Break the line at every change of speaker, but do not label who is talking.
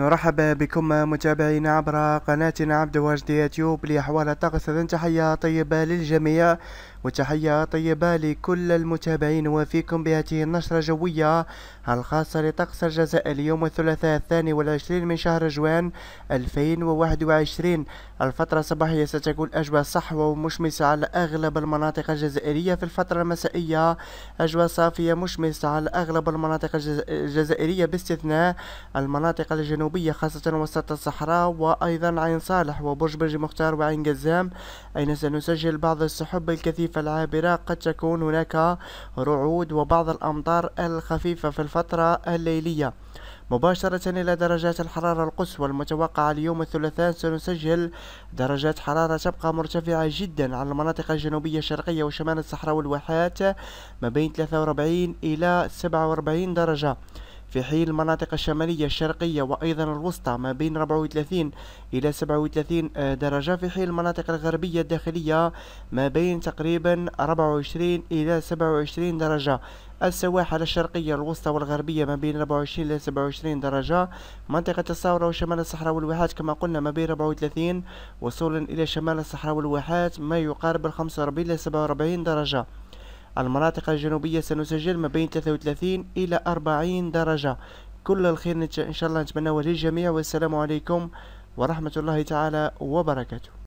نرحب بكم متابعينا عبر قناتنا عبد واجد يوتيوب لأحوال الطقس إذن تحية طيبة للجميع وتحية طيبة لكل المتابعين وفيكم بهذه النشرة الجوية الخاصة لطقس الجزائر اليوم الثلاثاء الثاني والعشرين من شهر جوان 2021 الفترة الصباحية ستكون أجواء صحوة ومشمسة على أغلب المناطق الجزائرية في الفترة المسائية أجواء صافية مشمسة على أغلب المناطق الجزائرية باستثناء المناطق الجنوبية الجنوبية خاصة وسط الصحراء وأيضا عين صالح وبرج برج مختار وعين قزام أين سنسجل بعض السحب الكثيفة العابرة قد تكون هناك رعود وبعض الأمطار الخفيفة في الفترة الليلية مباشرة إلى درجات الحرارة القصوى المتوقعة اليوم الثلاثاء سنسجل درجات حرارة تبقى مرتفعة جدا على المناطق الجنوبية الشرقية وشمال الصحراء والواحات ما بين 43 إلى 47 درجة في حين المناطق الشمالية الشرقية وأيضا الوسطى ما بين 34 إلى 37 درجة في حين المناطق الغربية الداخلية ما بين تقريبا 24 إلى 27 درجة السواحل الشرقية الوسطى والغربية ما بين 24 إلى 27 درجة منطقة الصورة وشمال الصحراء والواحات كما قلنا ما بين 34 وصولا إلى شمال الصحراء والواحات ما يقارب 45 إلى 47 درجة المناطق الجنوبية سنسجل ما بين 33 إلى 40 درجة كل الخير إن شاء الله نتمناه للجميع والسلام عليكم ورحمة الله تعالى وبركاته